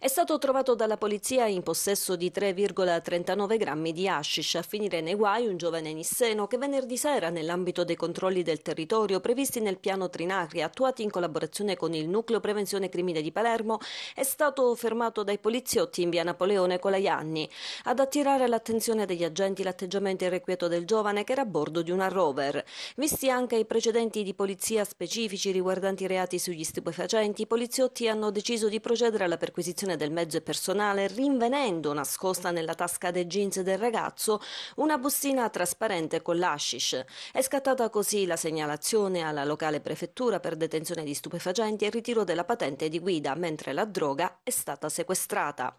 È stato trovato dalla polizia in possesso di 3,39 grammi di hashish. A finire nei guai un giovane nisseno che venerdì sera, nell'ambito dei controlli del territorio previsti nel piano Trinacria, attuati in collaborazione con il Nucleo Prevenzione Crimine di Palermo, è stato fermato dai poliziotti in via Napoleone Colaianni. Ad attirare l'attenzione degli agenti l'atteggiamento irrequieto del giovane che era a bordo di una rover. Visti anche i precedenti di polizia specifici riguardanti i reati sugli stupefacenti, i poliziotti hanno deciso di procedere alla perquisizione l'uccisione del mezzo personale rinvenendo nascosta nella tasca dei jeans del ragazzo una bustina trasparente con l'ashish. È scattata così la segnalazione alla locale prefettura per detenzione di stupefacenti e ritiro della patente di guida, mentre la droga è stata sequestrata.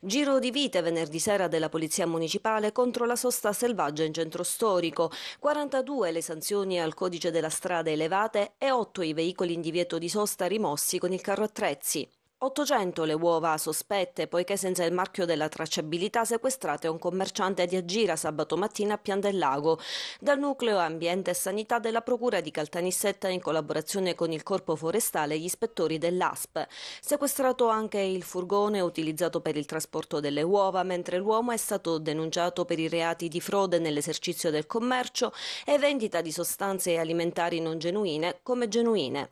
Giro di vite venerdì sera della Polizia Municipale contro la sosta selvaggia in centro storico. 42 le sanzioni al codice della strada elevate e 8 i veicoli in divieto di sosta rimossi con il carro attrezzi. 800 le uova sospette poiché senza il marchio della tracciabilità sequestrate a un commerciante di Agira sabato mattina a Pian del Lago. Dal nucleo Ambiente e Sanità della Procura di Caltanissetta in collaborazione con il Corpo Forestale e gli ispettori dell'ASP. Sequestrato anche il furgone utilizzato per il trasporto delle uova mentre l'uomo è stato denunciato per i reati di frode nell'esercizio del commercio e vendita di sostanze alimentari non genuine come genuine.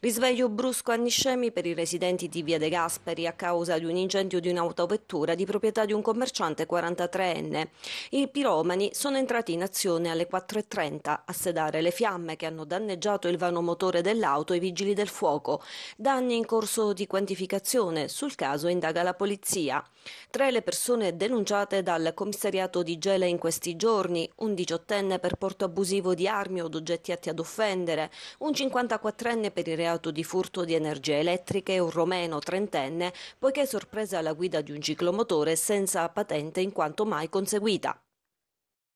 Risveglio brusco a Niscemi per i residenti di Via De Gasperi a causa di un incendio di un'autovettura di proprietà di un commerciante 43enne. I piromani sono entrati in azione alle 4.30 a sedare le fiamme che hanno danneggiato il vano motore dell'auto e i vigili del fuoco. Danni in corso di quantificazione, sul caso indaga la polizia. Tre le persone denunciate dal commissariato di Gela in questi giorni, un diciottenne per porto abusivo di armi o di oggetti atti ad offendere, un 54enne per per il reato di furto di energia elettrica è un romeno trentenne, poiché sorpresa alla guida di un ciclomotore senza patente in quanto mai conseguita.